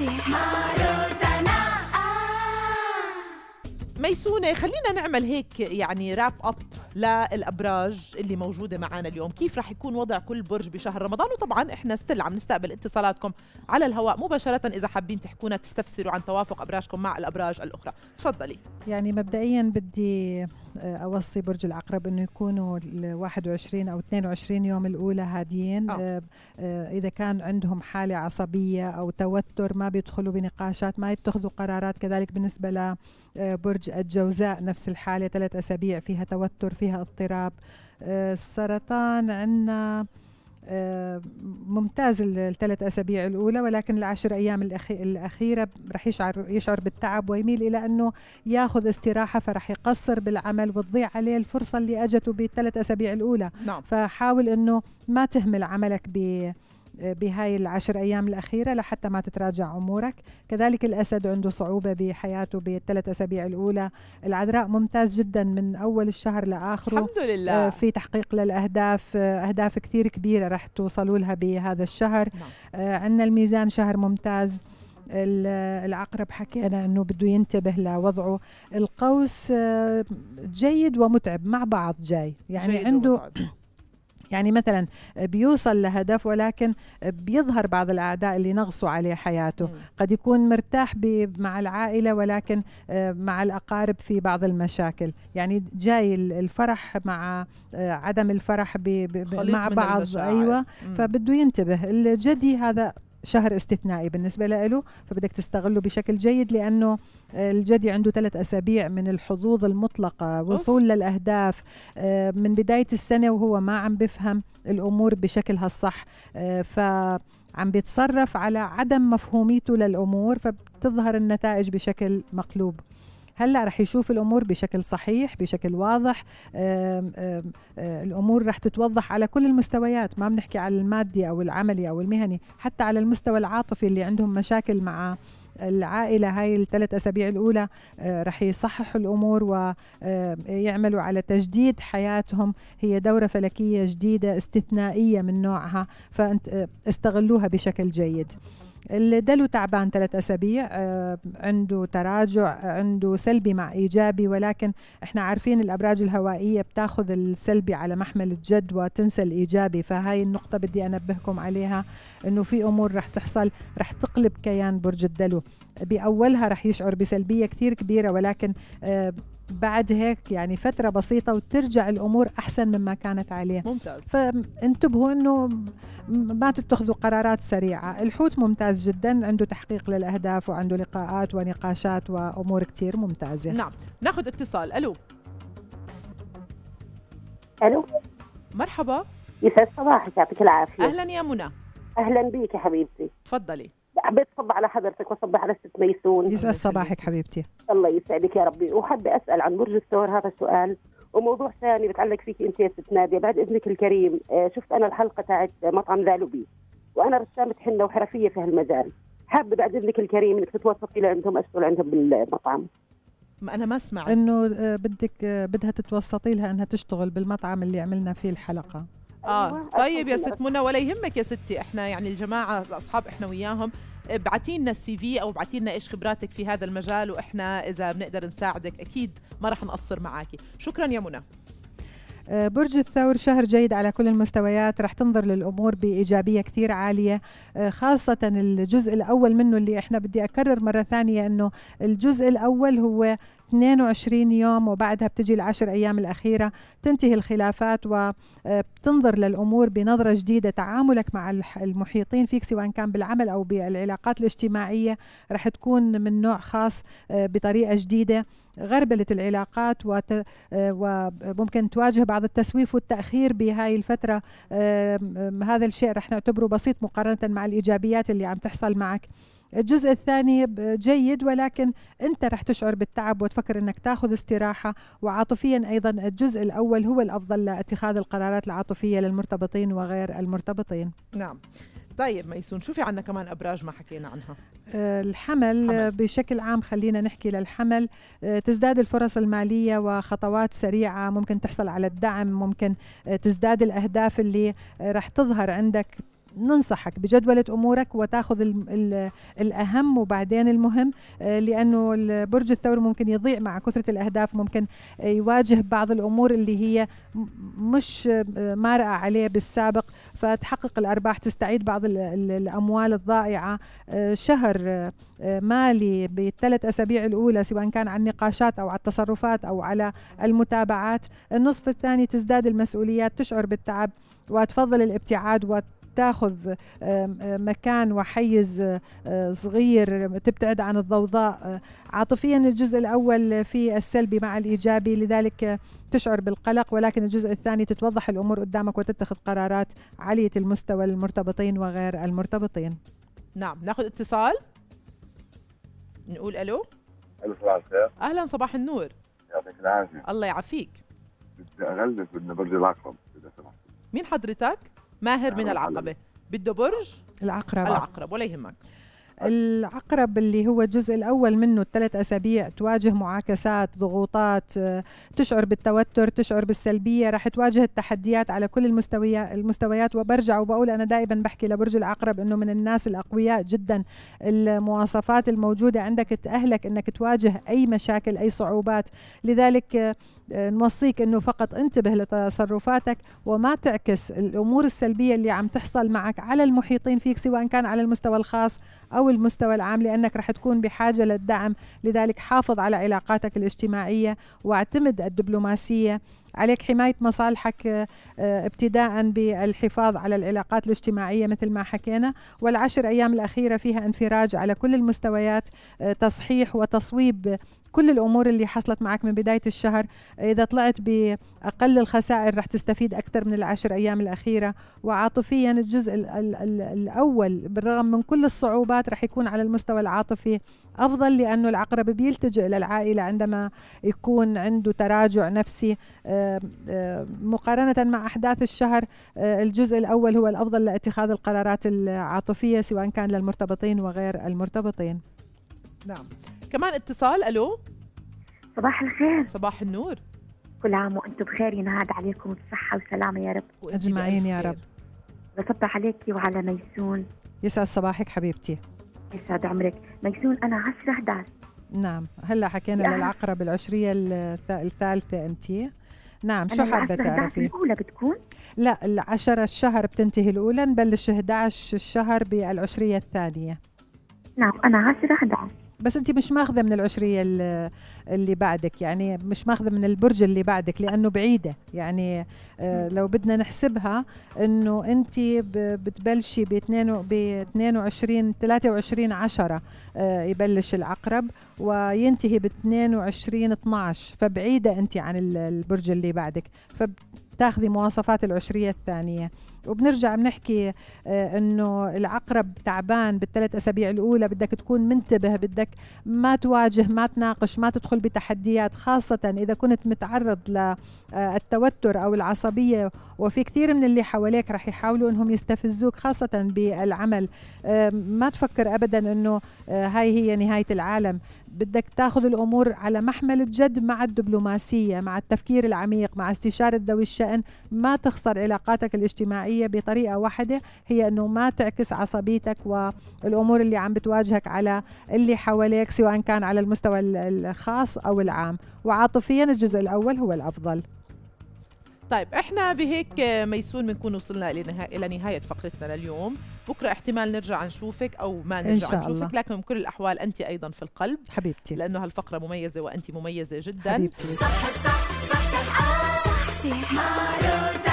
المسيح آه. ميسونة خلينا نعمل هيك يعني راب اب للابراج اللي موجوده معنا اليوم كيف رح يكون وضع كل برج بشهر رمضان وطبعا احنا ستيل عم نستقبل اتصالاتكم على الهواء مباشره اذا حابين تحكونا تستفسروا عن توافق ابراجكم مع الابراج الاخرى تفضلي يعني مبدئيا بدي اوصي برج العقرب انه يكونوا ال 21 او 22 يوم الاولى هاديين أوه. آه، اذا كان عندهم حاله عصبيه او توتر ما بيدخلوا بنقاشات ما يتخذوا قرارات كذلك بالنسبه لبرج الجوزاء نفس الحاله ثلاث اسابيع فيها توتر فيها اضطراب آه، السرطان عندنا آه، ممتاز الثلاث أسابيع الأولى ولكن العشر أيام الأخيرة رح يشعر, يشعر بالتعب ويميل إلى أنه ياخذ استراحة فرح يقصر بالعمل وتضيع عليه الفرصة اللي أجته بالثلاث أسابيع الأولى نعم. فحاول أنه ما تهمل عملك ب بهاي العشر أيام الأخيرة لحتى ما تتراجع أمورك كذلك الأسد عنده صعوبة بحياته بالثلاث أسابيع الأولى العذراء ممتاز جدا من أول الشهر لآخره الحمد لله آه، في تحقيق للأهداف آه، أهداف كثير كبيرة رح توصلوا لها بهذا الشهر نعم. آه، عندنا الميزان شهر ممتاز العقرب حكينا انه بده ينتبه لوضعه القوس جيد ومتعب مع بعض جاي يعني عنده ومتعب. يعني مثلا بيوصل لهدف ولكن بيظهر بعض الأعداء اللي نغصوا عليه حياته قد يكون مرتاح مع العائلة ولكن آه، مع الأقارب في بعض المشاكل يعني جاي الفرح مع آه، عدم الفرح مع بعض أيوة فبده ينتبه الجدي هذا شهر استثنائي بالنسبة له فبدك تستغله بشكل جيد لأنه الجدي عنده ثلاث أسابيع من الحظوظ المطلقة وصول أوف. للأهداف آه، من بداية السنة وهو ما عم بفهم الأمور بشكلها الصح آه، ف عم بيتصرف على عدم مفهوميته للأمور فبتظهر النتائج بشكل مقلوب هلا رح يشوف الامور بشكل صحيح بشكل واضح آم آم آم آه، الامور رح تتوضح على كل المستويات ما بنحكي على المادي او العملي او المهني حتى على المستوى العاطفي اللي عندهم مشاكل مع العائلة هاي الثلاث أسابيع الأولى آه، رح يصححوا الأمور ويعملوا على تجديد حياتهم هي دورة فلكية جديدة استثنائية من نوعها فاستغلوها آه، بشكل جيد اللي دلو تعبان ثلاث أسابيع آه، عنده تراجع آه، عنده سلبي مع إيجابي ولكن إحنا عارفين الأبراج الهوائية بتاخذ السلبي على محمل الجد وتنسى الإيجابي فهاي النقطة بدي أنبهكم عليها إنه في أمور رح تحصل رح تقلب كيان برج الدلو بأولها رح يشعر بسلبية كثير كبيرة ولكن آه، بعد هيك يعني فترة بسيطة وترجع الأمور أحسن مما كانت عليه ممتاز فانتبهوا أنه ما تتخذوا قرارات سريعة الحوت ممتاز جدا عنده تحقيق للأهداف وعنده لقاءات ونقاشات وأمور كتير ممتازة نعم ناخذ اتصال ألو ألو مرحبا يسعد صباحك يعطيك العافية أهلا يا منى أهلا بك يا حبيبتي تفضلي حبيت اصبح على حضرتك واصبح على ست ميسون يسعد صباحك حبيبتي الله يسعدك يا ربي وحابه اسال عن برج الثور هذا السؤال وموضوع ثاني بتعلق فيك انت يا ست ناديه بعد اذنك الكريم آه، شفت انا الحلقه تاعت مطعم ذا وانا رسامه حنه وحرفيه في هالمجال حابه بعد اذنك الكريم انك تتوسطي لعندهم اشتغل عندهم بالمطعم ما انا ما اسمع انه آه، بدك آه، بدها تتوسطي لها انها تشتغل بالمطعم اللي عملنا فيه الحلقه اه أيوة، طيب يا ست منى ولا يهمك يا ستي احنا يعني الجماعه الاصحاب احنا وياهم ابعتي لنا السي في او ابعتي لنا ايش خبراتك في هذا المجال واحنا اذا بنقدر نساعدك اكيد ما راح نقصر معاكي شكرا يا منى آه، برج الثور شهر جيد على كل المستويات رح تنظر للامور بايجابيه كثير عاليه آه، خاصه الجزء الاول منه اللي احنا بدي اكرر مره ثانيه انه الجزء الاول هو 22 يوم وبعدها بتجي العشر أيام الأخيرة تنتهي الخلافات وبتنظر آه، للأمور بنظرة جديدة تعاملك مع المحيطين فيك سواء كان بالعمل أو بالعلاقات الاجتماعية رح تكون من نوع خاص بطريقة جديدة غربلة العلاقات آه، وممكن تواجه بعض التسويف والتأخير بهاي الفترة هذا الشيء رح نعتبره بسيط مقارنة مع الإيجابيات اللي عم تحصل معك الجزء الثاني جيد ولكن انت رح تشعر بالتعب وتفكر انك تاخذ استراحه وعاطفيا ايضا الجزء الاول هو الافضل لاتخاذ القرارات العاطفيه للمرتبطين وغير المرتبطين. نعم. طيب ميسون شو في عنا كمان ابراج ما حكينا عنها آه، الحمل آه، حمل. بشكل عام خلينا نحكي للحمل آه، تزداد الفرص الماليه وخطوات سريعه ممكن تحصل على الدعم ممكن تزداد الاهداف اللي راح تظهر عندك ننصحك بجدولة أمورك وتاخذ ال ال الأهم وبعدين المهم آه، لأنه برج الثور ممكن يضيع مع كثرة الأهداف ممكن آه، يواجه بعض الأمور اللي هي مش آه، مارقة عليه بالسابق فتحقق الأرباح تستعيد بعض الأموال الضائعة شهر مالي بالثلاث أسابيع الأولى سواء كان عن نقاشات أو على التصرفات أو على المتابعات النصف الثاني تزداد المسؤوليات تشعر بالتعب وتفضل الابتعاد وت تاخذ مكان وحيز آه، صغير تبتعد عن الضوضاء آه، عاطفيا الجزء الاول في السلبي مع الايجابي لذلك تشعر بالقلق ولكن الجزء الثاني تتوضح الامور قدامك وتتخذ قرارات عاليه المستوى للمرتبطين وغير المرتبطين نعم ناخذ اتصال نقول الو الو صباح الخير اهلا صباح النور يعطيك العافيه الله يعافيك بدي اغلف بدنا برج العقرب مين حضرتك؟ ماهر من العقبه بده برج العقرب العقرب ولا يهمك العقرب اللي هو الجزء الأول منه الثلاث أسابيع تواجه معاكسات ضغوطات آه، تشعر بالتوتر تشعر بالسلبية رح تواجه التحديات على كل المستويات المستويات وبرجع وبقول أنا دائما بحكي لبرج العقرب أنه من الناس الأقوياء جدا المواصفات الموجودة عندك تأهلك أنك تواجه أي مشاكل أي صعوبات لذلك آه، نوصيك أنه فقط انتبه لتصرفاتك وما تعكس الأمور السلبية اللي عم تحصل معك على المحيطين فيك سواء كان على المستوى الخاص أو المستوى العام لأنك رح تكون بحاجة للدعم لذلك حافظ على علاقاتك الاجتماعية واعتمد الدبلوماسية عليك حماية مصالحك آه، ابتداء بالحفاظ على العلاقات الاجتماعية مثل ما حكينا والعشر أيام الأخيرة فيها انفراج على كل المستويات آه، تصحيح وتصويب كل الامور اللي حصلت معك من بدايه الشهر اذا طلعت باقل الخسائر رح تستفيد اكثر من العشر ايام الاخيره وعاطفيا الجزء الـ الـ الـ الاول بالرغم من كل الصعوبات رح يكون على المستوى العاطفي افضل لانه العقرب بيلتجئ للعائله عندما يكون عنده تراجع نفسي آه، آه، مقارنه مع احداث الشهر آه، الجزء الاول هو الافضل لاتخاذ القرارات العاطفيه سواء كان للمرتبطين وغير المرتبطين نعم كمان اتصال الو صباح الخير صباح النور كل عام وانتم بخير ينعاد عليكم بالصحة والسلامة يا رب اجمعين يا رب بصبح عليكي وعلى ميسون يسعد صباحك حبيبتي يسعد عمرك ميسون انا 10 11 نعم هلا حكينا يعني. للعقرب العشرية الثالثة انت نعم شو حابة تعرفي؟ الأولى بتكون؟ لا العشرة الشهر بتنتهي الأولى نبلش 11 الشهر بالعشرية الثانية نعم أنا 10 11 بس انت مش ماخذه من العشريه اللي بعدك يعني مش ماخذه من البرج اللي بعدك لانه بعيده يعني آه، لو بدنا نحسبها انه انت بتبلشي ب 22 23 10 يبلش العقرب وينتهي ب 22 12 فبعيده انت عن البرج اللي بعدك ف تاخذي مواصفات العشرية الثانية وبنرجع بنحكي آه، انه العقرب تعبان بالثلاث اسابيع الاولى بدك تكون منتبه بدك ما تواجه ما تناقش ما تدخل بتحديات خاصه اذا كنت متعرض للتوتر آه، او العصبيه وفي كثير من اللي حواليك رح يحاولوا انهم يستفزوك خاصه بالعمل آه، ما تفكر ابدا انه هاي هي نهايه العالم بدك تاخذ الامور على محمل الجد مع الدبلوماسيه مع التفكير العميق مع استشاره ذوي الشان ما تخسر علاقاتك الاجتماعيه بطريقه واحده هي انه ما تعكس عصبيتك والامور اللي عم بتواجهك على اللي حواليك سواء كان على المستوى الخاص او العام وعاطفيا الجزء الاول هو الافضل طيب احنا بهيك ميسون بنكون وصلنا الى نهايه فقرتنا لليوم بكره احتمال نرجع نشوفك او ما نرجع إن شاء نشوفك الله. لكن بكل الاحوال انت ايضا في القلب حبيبتي لانه هالفقره مميزه وانت مميزه جدا حبيبتي صح صح صح صح, صح, صح, صح, صح, صح, صح, صح, صح, صح